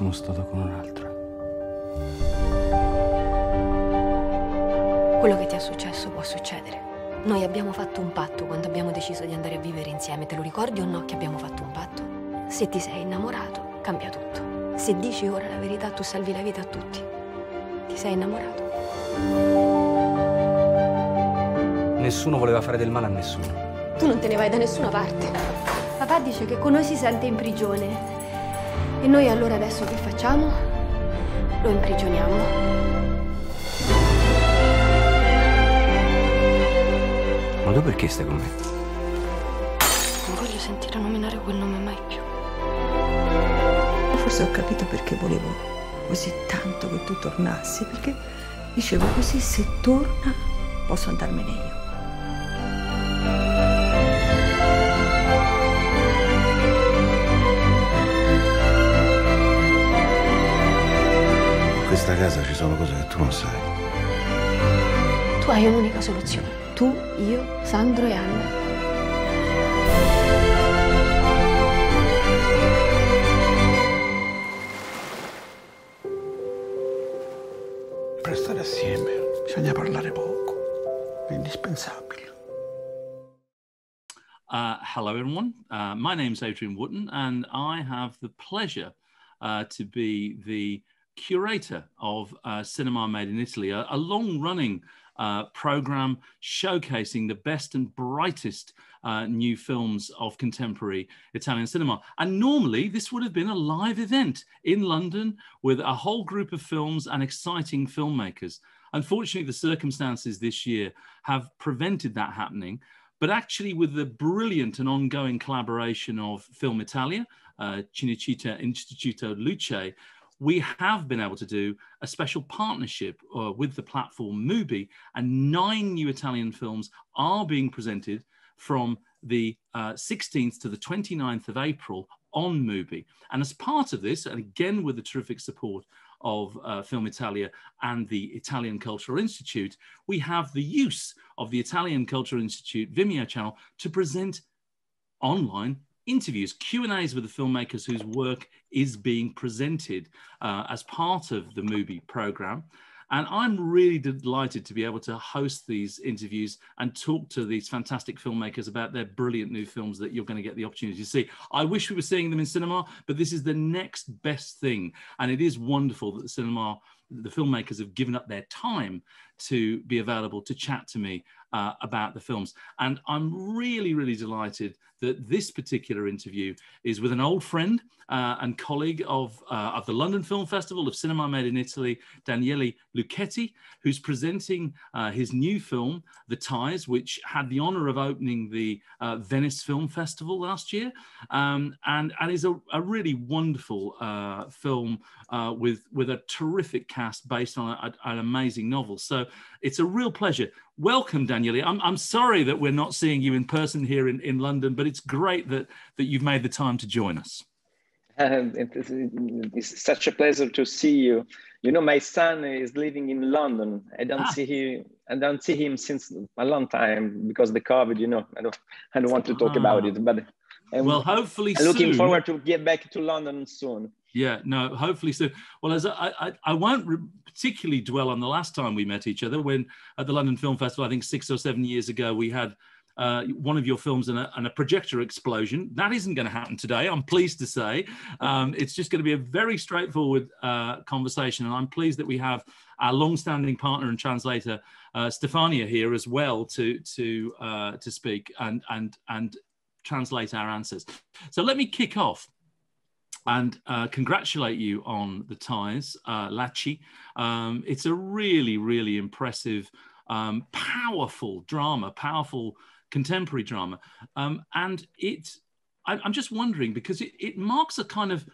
sono stato con un'altra. Quello che ti è successo può succedere. Noi abbiamo fatto un patto quando abbiamo deciso di andare a vivere insieme. Te lo ricordi o no che abbiamo fatto un patto? Se ti sei innamorato, cambia tutto. Se dici ora la verità, tu salvi la vita a tutti. Ti sei innamorato. Nessuno voleva fare del male a nessuno. Tu non te ne vai da nessuna parte. Papà dice che con noi si sente in prigione. E noi allora adesso che facciamo? Lo imprigioniamo. Ma tu perché stai con me? Non voglio sentire nominare quel nome mai più. Forse ho capito perché volevo così tanto che tu tornassi, perché dicevo così se torna posso andarmene io. casa ci sono cose che tu non sai. Tu hai un'unica soluzione. Tu, io, Sandro e Anna. Per stare assieme bisogna parlare poco. È indispensabile. Uh, hello, everyone. Uh, my name's Adrian Wooden, and I have the pleasure uh, to be the curator of uh, Cinema Made in Italy, a, a long running uh, program showcasing the best and brightest uh, new films of contemporary Italian cinema. And normally, this would have been a live event in London with a whole group of films and exciting filmmakers. Unfortunately, the circumstances this year have prevented that happening. But actually, with the brilliant and ongoing collaboration of Film Italia, uh, Cinecittà Instituto Luce, we have been able to do a special partnership uh, with the platform Mubi, and nine new Italian films are being presented from the uh, 16th to the 29th of April on Mubi. And as part of this, and again with the terrific support of uh, Film Italia and the Italian Cultural Institute, we have the use of the Italian Cultural Institute Vimeo channel to present online interviews, Q&As with the filmmakers whose work is being presented uh, as part of the movie programme. And I'm really delighted to be able to host these interviews and talk to these fantastic filmmakers about their brilliant new films that you're going to get the opportunity to see. I wish we were seeing them in cinema, but this is the next best thing. And it is wonderful that the cinema, the filmmakers have given up their time to be available to chat to me uh, about the films. And I'm really, really delighted that this particular interview is with an old friend uh, and colleague of, uh, of the London Film Festival of Cinema Made in Italy, Daniele Lucchetti, who's presenting uh, his new film, The Ties, which had the honor of opening the uh, Venice Film Festival last year, um, and, and is a, a really wonderful uh, film with, with a terrific cast based on a, a, an amazing novel. So it's a real pleasure. Welcome, Daniele. I'm, I'm sorry that we're not seeing you in person here in, in London, but it's great that, that you've made the time to join us. Um, it's such a pleasure to see you. You know, my son is living in London. I don't ah. see him. I don't see him since a long time because the COVID. You know, I don't. I don't want to talk ah. about it. But I'm um, well, hopefully, looking soon. forward to get back to London soon. Yeah, no, hopefully so. Well, as I, I, I won't re- particularly dwell on the last time we met each other when at the London Film Festival, I think six or seven years ago, we had uh, one of your films and a, and a projector explosion. That isn't going to happen today, I'm pleased to say. Um, it's just going to be a very straightforward uh, conversation. And I'm pleased that we have our long-standing partner and translator, uh, Stefania, here as well to, to, uh, to speak and, and, and translate our answers. So let me kick off and uh, congratulate you on the ties, uh, Lachi. Um, it's a really, really impressive, um, powerful drama, powerful contemporary drama. Um, and it, I, am just wondering because it, it marks a kind of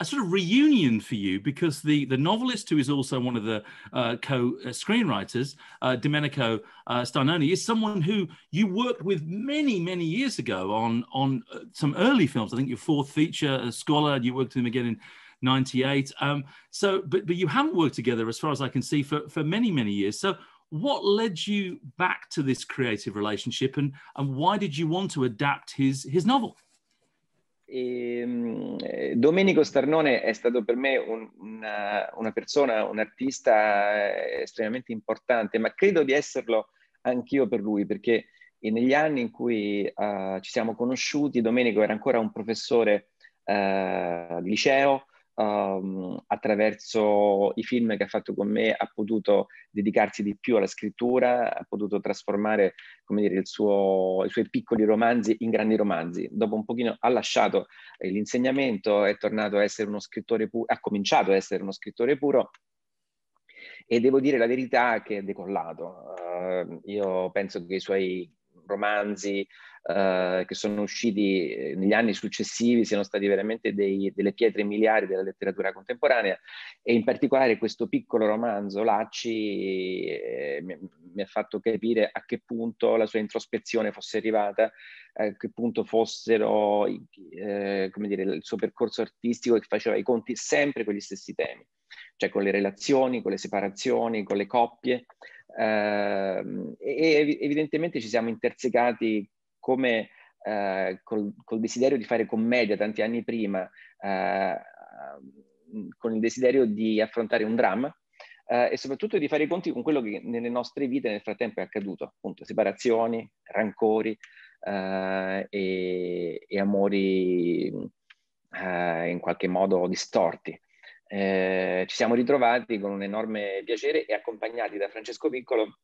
a sort of reunion for you because the, the novelist, who is also one of the uh, co uh, screenwriters, uh, Domenico uh, Starnoni, is someone who you worked with many, many years ago on, on uh, some early films. I think your fourth feature, a Scholar, you worked with him again in 98. Um, so, but, but you haven't worked together, as far as I can see, for, for many, many years. So, what led you back to this creative relationship and, and why did you want to adapt his, his novel? E, ehm, eh, Domenico Starnone è stato per me un, una, una, persona, un artista eh, estremamente importante, ma credo di esserlo anch'io per lui, perché negli anni in cui uh, ci siamo conosciuti, Domenico era ancora un professore uh, di liceo, um, attraverso i film che ha fatto con me ha potuto dedicarsi di più alla scrittura, ha potuto trasformare dire, suo, i suoi piccoli romanzi in grandi romanzi. Dopo un pochino ha lasciato eh, l'insegnamento, è tornato a essere uno scrittore puro, ha cominciato a essere uno scrittore puro e devo dire la verità che è decollato. Uh, io penso che i suoi romanzi, eh, che sono usciti eh, negli anni successivi siano stati veramente dei, delle pietre miliari della letteratura contemporanea e in particolare questo piccolo romanzo Lacci eh, mi, mi, ha fatto capire a che punto la sua introspezione fosse arrivata, a che punto fossero eh, come dire, il suo percorso artistico che faceva i conti sempre con gli stessi temi, cioè con le relazioni, con le separazioni, con le coppie. Uh, e evidentemente ci siamo intersecati come eh, col, col, desiderio di fare commedia tanti anni prima, eh, con il desiderio di affrontare un dramma eh, e soprattutto di fare i conti con quello che nelle nostre vite nel frattempo è accaduto, appunto separazioni, rancori eh, e, e, amori eh, in qualche modo distorti. Eh, ci siamo ritrovati con un enorme piacere e accompagnati da Francesco Piccolo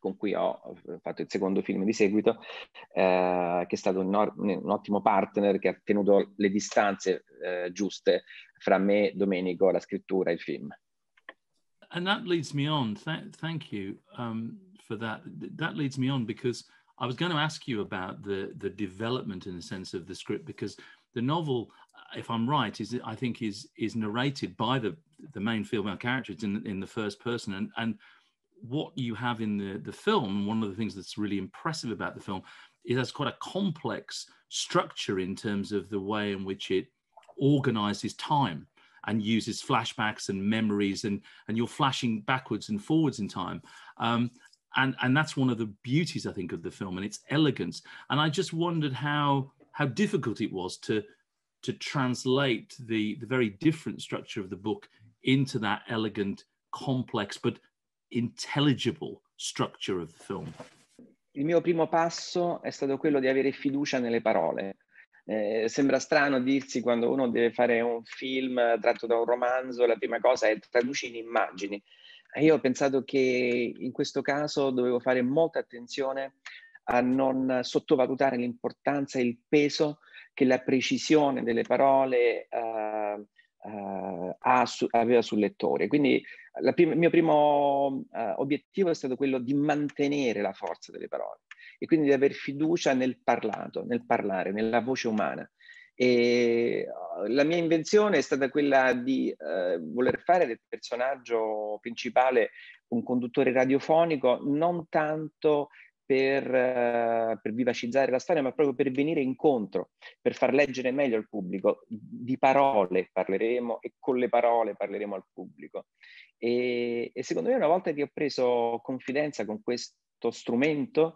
con cui ho fatto il secondo film di seguito, eh, che è stato un, or- un, ottimo partner che ha tenuto le distanze eh, giuste fra me, Domenico, la scrittura e il film. And that leads me on. Th- thank you um, for that. That leads me on because I was going to ask you about the the development in the sense of the script because the novel, if I'm right, is I think is is narrated by the the main female character in in the first person and and what you have in the, the film, one of the things that's really impressive about the film, it has quite a complex structure in terms of the way in which it organizes time and uses flashbacks and memories and and you're flashing backwards and forwards in time um, and and that's one of the beauties i think of the film and its elegance and i just wondered how how difficult it was to to translate the the very different structure of the book into that elegant complex but intelligible structure of the film. Il mio primo passo è stato quello di avere fiducia nelle parole. Eh, sembra strano dirsi quando uno deve fare un film tratto da un romanzo, la prima cosa è traduci in immagini. Io ho pensato che in questo caso dovevo fare molta attenzione a non sottovalutare l'importanza e il peso che la precisione delle parole uh, uh, su, aveva sul lettore. Quindi il prim- mio primo eh, obiettivo è stato quello di mantenere la forza delle parole e quindi di avere fiducia nel parlato, nel parlare, nella voce umana. E eh, la mia invenzione è stata quella di eh, voler fare del personaggio principale un conduttore radiofonico, non tanto per, eh, per, vivacizzare la storia, ma proprio per venire incontro, per far leggere meglio al pubblico. Di parole parleremo e con le parole parleremo al pubblico. E, e secondo me una volta che ho preso confidenza con questo strumento,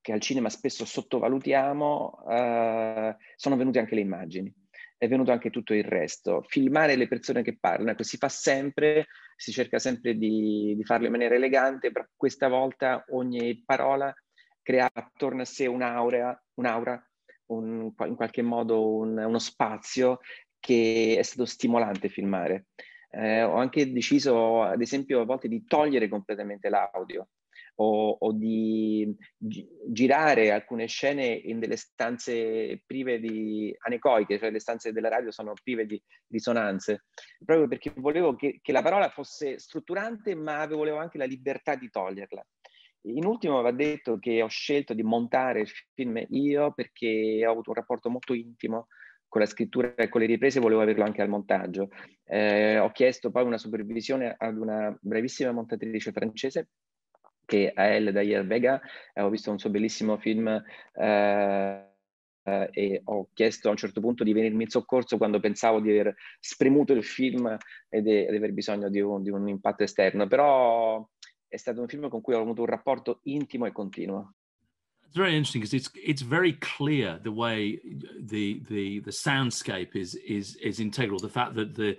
che al cinema spesso sottovalutiamo, eh, sono venute anche le immagini è venuto anche tutto il resto. Filmare le persone che parlano, ecco, si fa sempre, si cerca sempre di, di farlo in maniera elegante, però questa volta ogni parola crea attorno a sé un'aura, un'aura un, in qualche modo un, uno spazio che è stato stimolante filmare. Eh, ho anche deciso, ad esempio, a volte di togliere completamente l'audio, o, o di gi- girare alcune scene in delle stanze prive di anecoiche, cioè le stanze della radio sono prive di risonanze, proprio perché volevo che, che la parola fosse strutturante ma volevo anche la libertà di toglierla. In ultimo va detto che ho scelto di montare il film io perché ho avuto un rapporto molto intimo con la scrittura e con le riprese, volevo averlo anche al montaggio. Eh, ho chiesto poi una supervisione ad una bravissima montatrice francese che a El Dayer Vega, eh, ho visto un suo bellissimo film eh, eh, e ho chiesto a un certo punto di venirmi in soccorso quando pensavo di aver spremuto il film e di, di aver bisogno di un, di un impatto esterno, però è stato un film con cui ho avuto un rapporto intimo e continuo. it's very interesting because it's it's very clear the way the the the soundscape is is is integral. The fact that the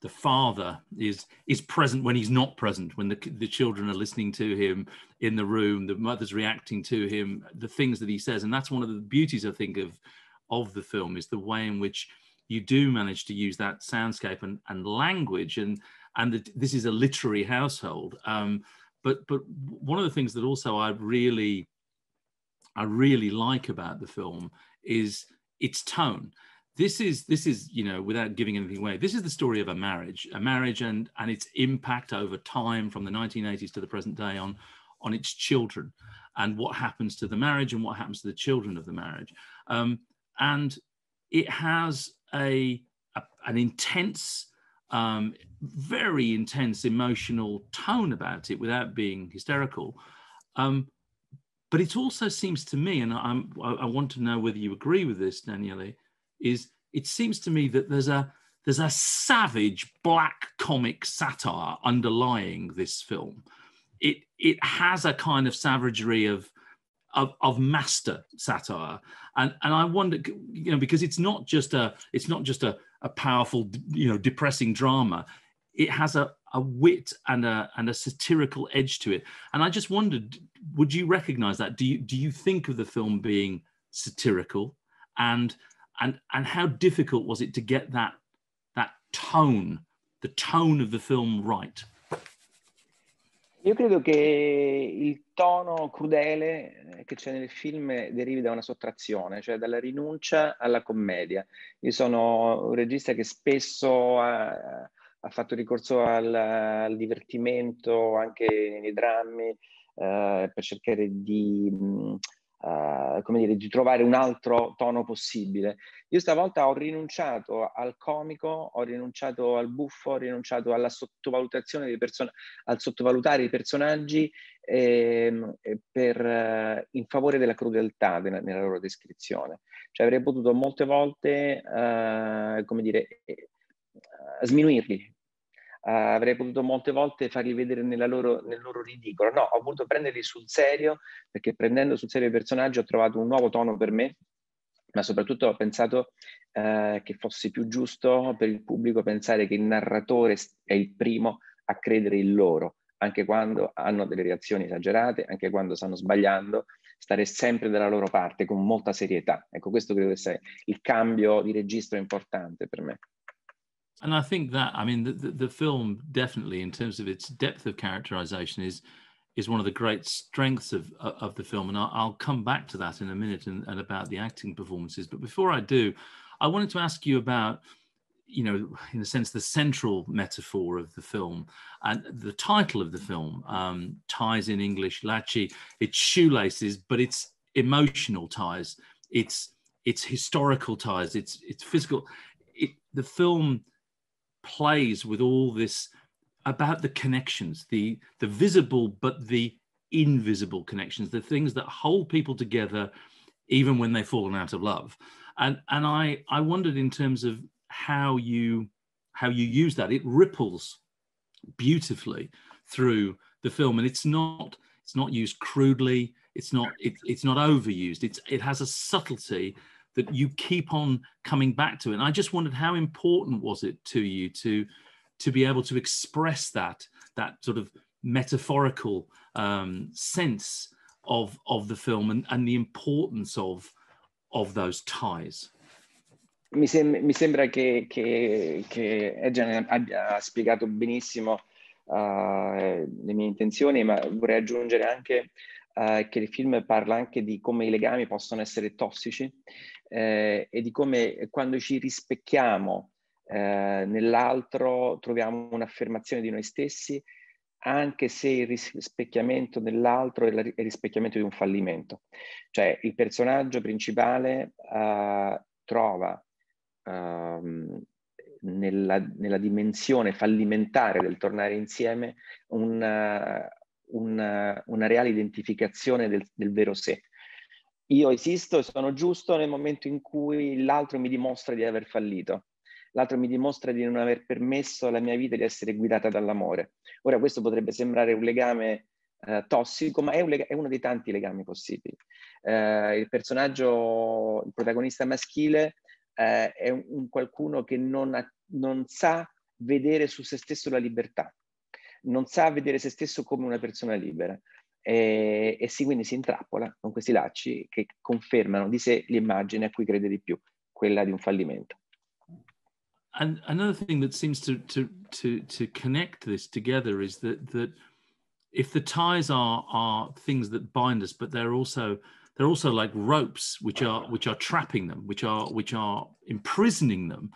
the father is is present when he's not present when the, the children are listening to him in the room the mother's reacting to him the things that he says and that's one of the beauties i think of of the film is the way in which you do manage to use that soundscape and, and language and and the, this is a literary household um, but but one of the things that also i really i really like about the film is its tone this is this is you know without giving anything away this is the story of a marriage a marriage and and its impact over time from the 1980s to the present day on on its children and what happens to the marriage and what happens to the children of the marriage um, and it has a, a an intense um, very intense emotional tone about it without being hysterical um, but it also seems to me and I'm, I, want to know whether you agree with this danielle is it seems to me that there's a there's a savage black comic satire underlying this film. It it has a kind of savagery of of, of master satire, and and I wonder, you know, because it's not just a it's not just a, a powerful you know depressing drama. It has a a wit and a and a satirical edge to it. And I just wondered, would you recognise that? Do you do you think of the film being satirical and and and how difficult was it to get that that tone, the tone of the film right? Io credo che il tono crudele eh, che c'è nel film eh, derivi da una sottrazione, cioè dalla rinuncia alla commedia. Io sono un regista che spesso ha, ha fatto ricorso al, al, divertimento anche nei drammi eh, per cercare di mh, uh, come dire, di trovare un altro tono possibile. Io stavolta ho rinunciato al comico, ho rinunciato al buffo, ho rinunciato alla sottovalutazione dei person- al sottovalutare i personaggi ehm, per, eh, in favore della crudeltà de- nella loro descrizione. Cioè avrei potuto molte volte, eh, come dire, eh, sminuirli, Uh, avrei potuto molte volte farli vedere loro, nel loro ridicolo. No, ho voluto prenderli sul serio perché prendendo sul serio i personaggi ho trovato un nuovo tono per me, ma soprattutto ho pensato uh, che fosse più giusto per il pubblico pensare che il narratore è il primo a credere in loro, anche quando hanno delle reazioni esagerate, anche quando stanno sbagliando, stare sempre dalla loro parte con molta serietà. Ecco, questo credo sia il cambio di registro importante per me. And I think that I mean the, the, the film definitely in terms of its depth of characterization is is one of the great strengths of of the film, and I'll, I'll come back to that in a minute and, and, about the acting performances. But before I do, I wanted to ask you about, you know, in a sense, the central metaphor of the film and the title of the film um, ties in English lachi. It's shoelaces, but it's emotional ties. It's it's historical ties. It's it's physical. It, the film plays with all this about the connections, the, the visible but the invisible connections, the things that hold people together even when they've fallen out of love. And, and I, I wondered in terms of how you how you use that. It ripples beautifully through the film, and it's not it's not used crudely. It's not it, it's not overused. It's it has a subtlety that you keep on coming back to. And I just wondered how important was it to you to to be able to express that that sort of metaphorical um, sense of of the film and, and the importance of of those ties. Mi, sem- mi sembra che, che, che Egan abbia spiegato benissimo uh, le mie intenzioni, ma vorrei aggiungere anche Eh, che il film parla anche di come i legami possono essere tossici eh, e di come quando ci rispecchiamo eh, nell'altro troviamo un'affermazione di noi stessi, anche se il rispecchiamento nell'altro è il rispecchiamento di un fallimento. Cioè il personaggio principale eh, trova um, nella, nella, dimensione fallimentare del tornare insieme una, una, una reale identificazione del, del vero sé. Io esisto e sono giusto nel momento in cui l'altro mi dimostra di aver fallito, l'altro mi dimostra di non aver permesso alla mia vita di essere guidata dall'amore. Ora questo potrebbe sembrare un legame eh, tossico, ma è, un leg- è, uno dei tanti legami possibili. Eh, il personaggio, il protagonista maschile, eh, è un, un, qualcuno che non, ha, non sa vedere su se stesso la libertà non sa vedere se stesso come una persona libera e, e si, quindi si intrappola con questi lacci che confermano di sé l'immagine a cui crede di più, quella di un fallimento. And another thing that seems to, to, to, to connect this together is that, that if the ties are, are things that bind us, but they're also they're also like ropes which are which are trapping them, which are which are imprisoning them,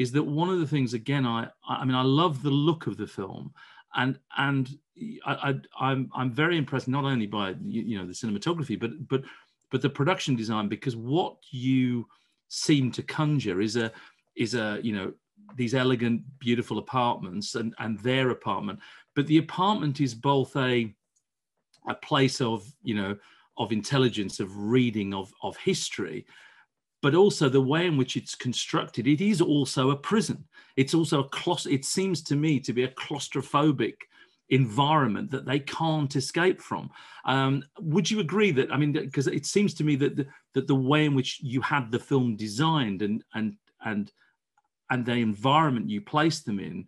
is that one of the things again i i mean i love the look of the film and and I, I am I'm, I'm very impressed not only by you, you know the cinematography but but but the production design because what you seem to conjure is a is a you know these elegant beautiful apartments and and their apartment but the apartment is both a a place of you know of intelligence of reading of of history but also the way in which it's constructed. It is also a prison. It's also a claust- It seems to me to be a claustrophobic environment that they can't escape from. Um, would you agree that? I mean, because it seems to me that the, that the way in which you had the film designed and and and and the environment you place them in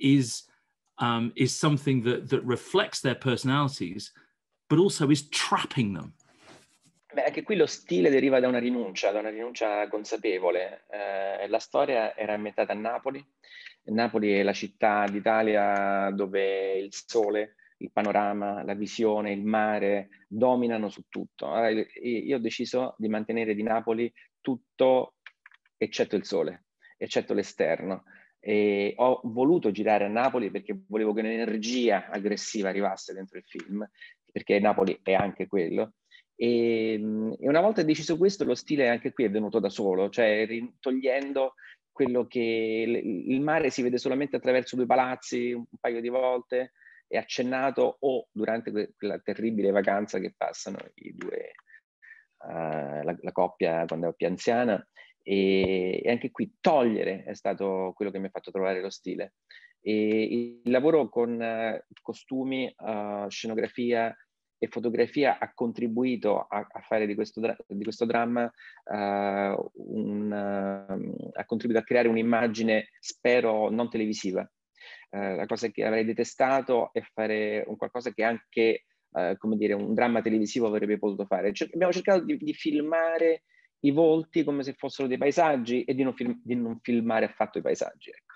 is um, is something that that reflects their personalities, but also is trapping them. Beh, anche qui lo stile deriva da una rinuncia, da una rinuncia consapevole. Eh, la storia era ambientata a Napoli. Napoli è la città d'Italia dove il sole, il panorama, la visione, il mare dominano su tutto. Allora, io ho deciso di mantenere di Napoli tutto eccetto il sole, eccetto l'esterno. E ho voluto girare a Napoli perché volevo che un'energia aggressiva arrivasse dentro il film, perché Napoli è anche quello e, ehm, e, una volta deciso questo, lo stile anche qui è venuto da solo, cioè togliendo quello che il mare si vede solamente attraverso due palazzi un paio di volte e accennato o durante quella terribile vacanza che passano i due, uh, la, la, coppia quando è più anziana. E, e anche qui togliere è stato quello che mi ha fatto trovare lo stile. E il lavoro con uh, costumi, uh, scenografia, e fotografia ha contribuito a, a fare di questo, di questo dramma, uh, un, uh, ha contribuito a creare un'immagine, spero, non televisiva. Uh, la cosa che avrei detestato è fare un qualcosa che anche, eh, come dire, un dramma televisivo avrebbe potuto fare. Cioè, abbiamo cercato di, di, filmare i volti come se fossero dei paesaggi e di non, film, di non filmare affatto i paesaggi. Ecco.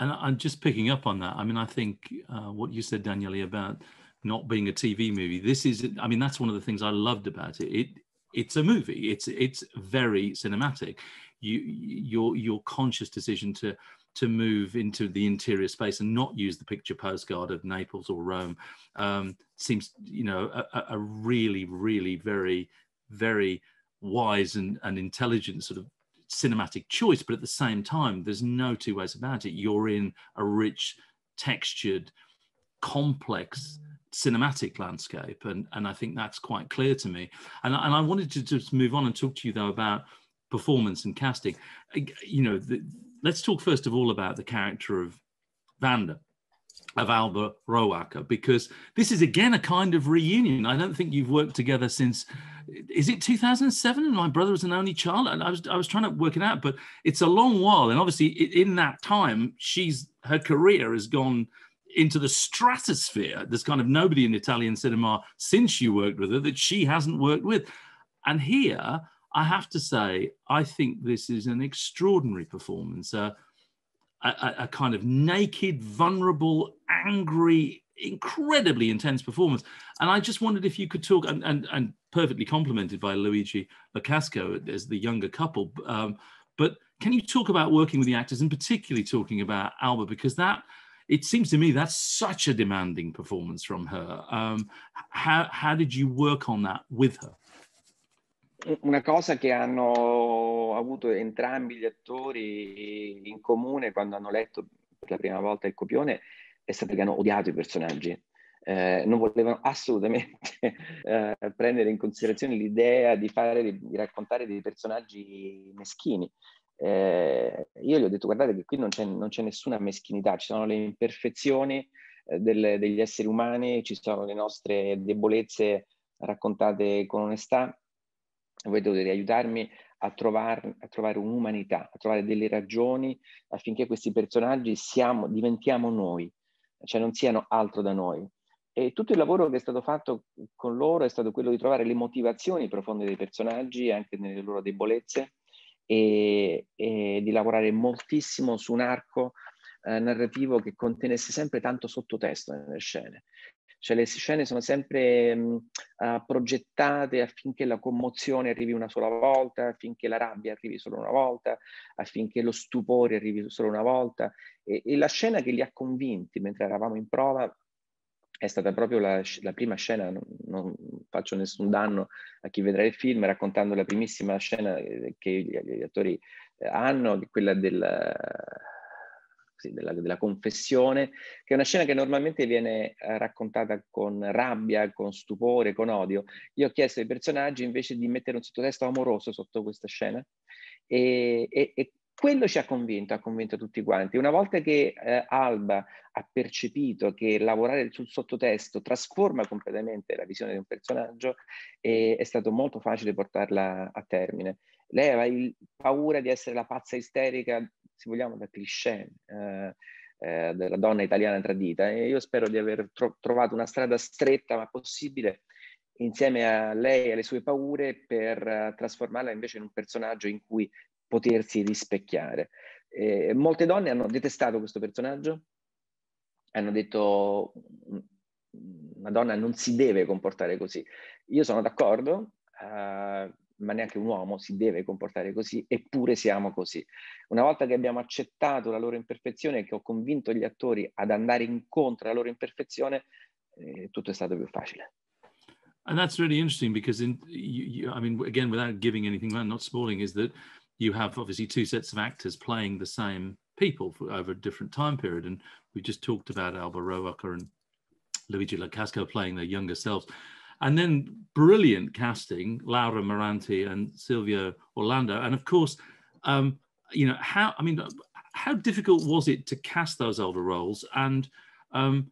And I'm just picking up on that. I mean, I think uh, what you said, Daniele, about not being a TV movie. This is, I mean, that's one of the things I loved about it. It it's a movie. It's it's very cinematic. You your your conscious decision to to move into the interior space and not use the picture postcard of Naples or Rome um, seems, you know, a, a, really, really very, very wise and, and intelligent sort of cinematic choice. But at the same time, there's no two ways about it. You're in a rich, textured, complex cinematic landscape. And, and I think that's quite clear to me. And, and I wanted to just move on and talk to you, though, about performance and casting. You know, the, let's talk first of all about the character of Vanda of Alba Roacker because this is again a kind of reunion. I don't think you've worked together since is it 2007 my brother was an only child and I was I was trying to work it out but it's a long while and obviously in that time she's her career has gone into the stratosphere. There's kind of nobody in Italian cinema since you worked with her that she hasn't worked with. And here, I have to say, I think this is an extraordinary performance. Uh, a, a, kind of naked, vulnerable, angry, incredibly intense performance. And I just wondered if you could talk, and, and, and perfectly complemented by Luigi Lacasco as the younger couple. Um, but can you talk about working with the actors and particularly talking about Alba? Because that it seems to me that's such a demanding performance from her. Um, how, how did you work on that with her? Una cosa che hanno avuto entrambi gli attori in comune quando hanno letto per la prima volta il copione è stata che hanno odiato i personaggi. Eh, non volevano assolutamente eh, prendere in considerazione l'idea di, fare, di raccontare dei personaggi meschini eh, io gli ho detto guardate che qui non c'è, non c'è nessuna meschinità, ci sono le imperfezioni eh, del, degli esseri umani, ci sono le nostre debolezze raccontate con onestà, voi dovete aiutarmi a, trovar, a trovare un'umanità, a trovare delle ragioni affinché questi personaggi siamo, diventiamo noi, cioè non siano altro da noi. E tutto il lavoro che è stato fatto con loro è stato quello di trovare le motivazioni profonde dei personaggi, anche nelle loro debolezze, e, e di lavorare moltissimo su un arco eh, narrativo che contenesse sempre tanto sottotesto nelle scene. Cioè le scene sono sempre mh, mm, eh, uh, progettate affinché la commozione arrivi una sola volta, affinché la rabbia arrivi solo una volta, affinché lo stupore arrivi solo una volta. E, e la scena che li ha convinti mentre eravamo in prova è stata proprio la, la prima scena, non, non, faccio nessun danno a chi vedrà il film, raccontando la primissima scena eh, che gli, gli attori eh, hanno, quella della, sì, della, della, confessione, che è una scena che normalmente viene eh, raccontata con rabbia, con stupore, con odio. Io ho chiesto ai personaggi invece di mettere un sottotesto amoroso sotto questa scena e, e, e quello ci ha convinto, ha convinto tutti quanti. Una volta che eh, Alba ha percepito che lavorare sul sottotesto trasforma completamente la visione di un personaggio, eh, è stato molto facile portarla a termine. Lei aveva il, paura di essere la pazza isterica, se vogliamo, da cliché. Eh, eh della donna italiana tradita e io spero di aver tro- trovato una strada stretta ma possibile insieme a lei e alle sue paure per uh, trasformarla invece in un personaggio in cui potersi rispecchiare. Eh, molte donne hanno detestato questo personaggio, hanno detto una donna non si deve comportare così. Io sono d'accordo, uh, ma neanche un uomo si deve comportare così, eppure siamo così. Una volta che abbiamo accettato la loro imperfezione e che ho convinto gli attori ad andare incontro alla loro imperfezione, eh, tutto è stato più facile. And that's really interesting because, in, you, you, I mean, again, without giving anything, not spoiling, is that you have obviously two sets of actors playing the same people for, over a different time period. And we just talked about Alba Roacker and Luigi Lacasco playing their younger selves. And then brilliant casting, Laura Moranti and Silvio Orlando. And of course, um, you know, how, I mean, how difficult was it to cast those older roles? And um,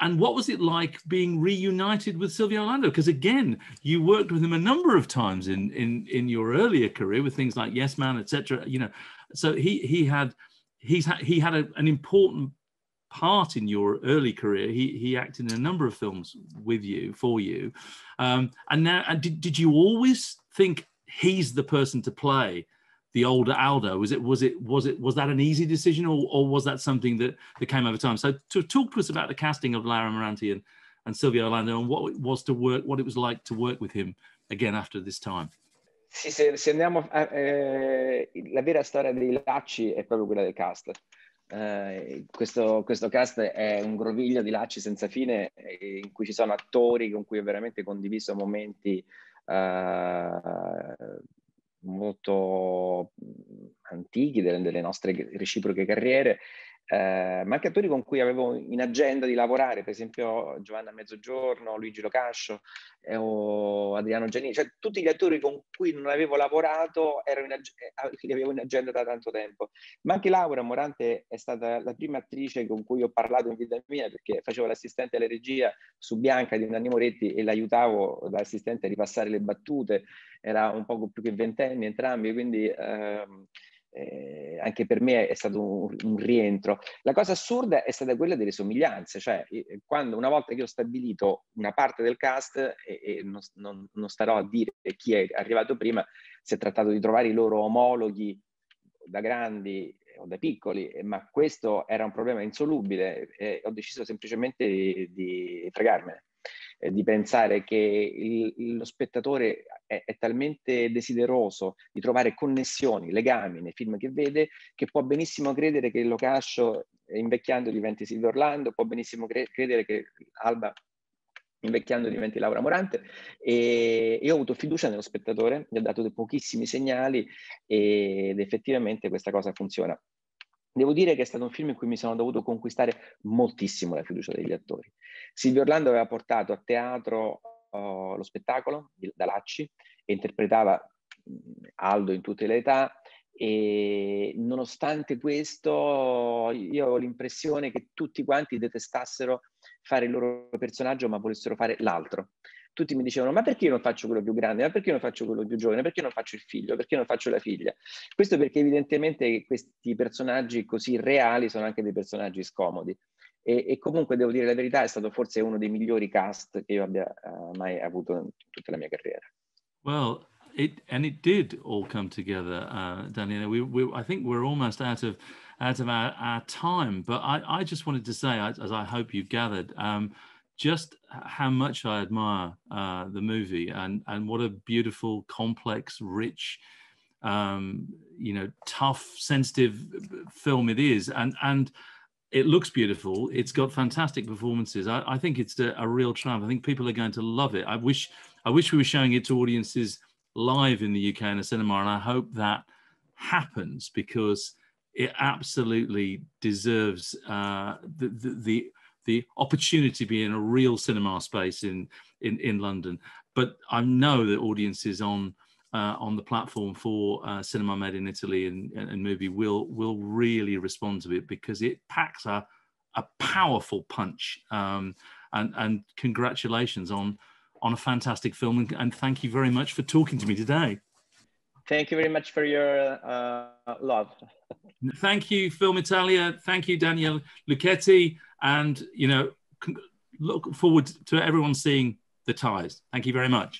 and what was it like being reunited with Silvio Orlando? Because again, you worked with him a number of times in in in your earlier career with things like Yes Man, etc. You know, so he he had he's ha- he had a, an important part in your early career. He he acted in a number of films with you for you, um, and now and did did you always think he's the person to play the older Aldo? Was it was it was it was that an easy decision, or, or was that something that, that came over time? So to talk to us about the casting of Lara Moranti and and Silvio Orlando and what it was to work, what it was like to work with him again after this time. Sì, se, se andiamo a, eh, la vera storia dei lacci è proprio quella del cast. Eh, questo, questo, cast è un groviglio di lacci senza fine eh, in cui ci sono attori con cui ho veramente condiviso momenti eh, molto mm, antichi delle, delle nostre reciproche carriere eh, attori con cui avevo in agenda di lavorare, per esempio Giovanna Mezzogiorno, Luigi Locascio eh, o Adriano Giannini, cioè tutti gli attori con cui non avevo lavorato ag- eh, ah, li avevo in agenda da tanto tempo. Ma anche Laura Morante è stata la prima attrice con cui ho parlato in vita mia perché facevo l'assistente alla regia su Bianca di Nanni Moretti e l'aiutavo da assistente a ripassare le battute, era un poco più che ventenni entrambi, quindi... Ehm, eh, anche per me è stato un, un, rientro. La cosa assurda è stata quella delle somiglianze, cioè eh, quando una volta che ho stabilito una parte del cast, e, e non, non, non, starò a dire chi è arrivato prima, si è trattato di trovare i loro omologhi da grandi eh, o da piccoli, eh, ma questo era un problema insolubile e ho deciso semplicemente di, di fregarmene. Eh, di pensare che il, lo spettatore è, è, talmente desideroso di trovare connessioni, legami nei film che vede, che può benissimo credere che Locascio eh, invecchiando diventi Silvio Orlando, può benissimo cre- credere che Alba invecchiando diventi Laura Morante e io ho avuto fiducia nello spettatore, gli ho dato pochissimi segnali ed effettivamente questa cosa funziona. Devo dire che è stato un film in cui mi sono dovuto conquistare moltissimo la fiducia degli attori. Silvio Orlando aveva portato a teatro uh, lo spettacolo da Lacci interpretava mm, Aldo in tutte le età e nonostante questo io avevo l'impressione che tutti quanti detestassero fare il loro personaggio ma volessero fare l'altro tutti mi dicevano ma perché io non faccio quello più grande, ma perché io non faccio quello più giovane, perché non faccio il figlio, perché non faccio la figlia. Questo perché evidentemente questi personaggi così reali sono anche dei personaggi scomodi. E, e comunque devo dire la verità, è stato forse uno dei migliori cast che io abbia uh, mai avuto in tutta la mia carriera. Well, it, and it did all come together, uh, Daniela. We, we, I think we're almost out of, out of our, our time, but I, I just wanted to say, as I hope you've gathered, um, just how much I admire uh, the movie and, and what a beautiful, complex, rich, um, you know, tough, sensitive uh, film it is. And, and it looks beautiful. It's got fantastic performances. I, I think it's a, a, real triumph. I think people are going to love it. I wish, I wish we were showing it to audiences live in the UK in a cinema. And I hope that happens because it absolutely deserves uh, the, the, the the opportunity to be in a real cinema space in in, in London. But I know that audiences on uh, on the platform for uh, cinema made in Italy and, and, movie will will really respond to it because it packs a a powerful punch. Um, and and congratulations on on a fantastic film and, and thank you very much for talking to me today thank you very much for your uh, love. thank you, Film Italia. Thank you, Daniel Lucchetti. And, you know, look forward to everyone seeing the ties. Thank you very much.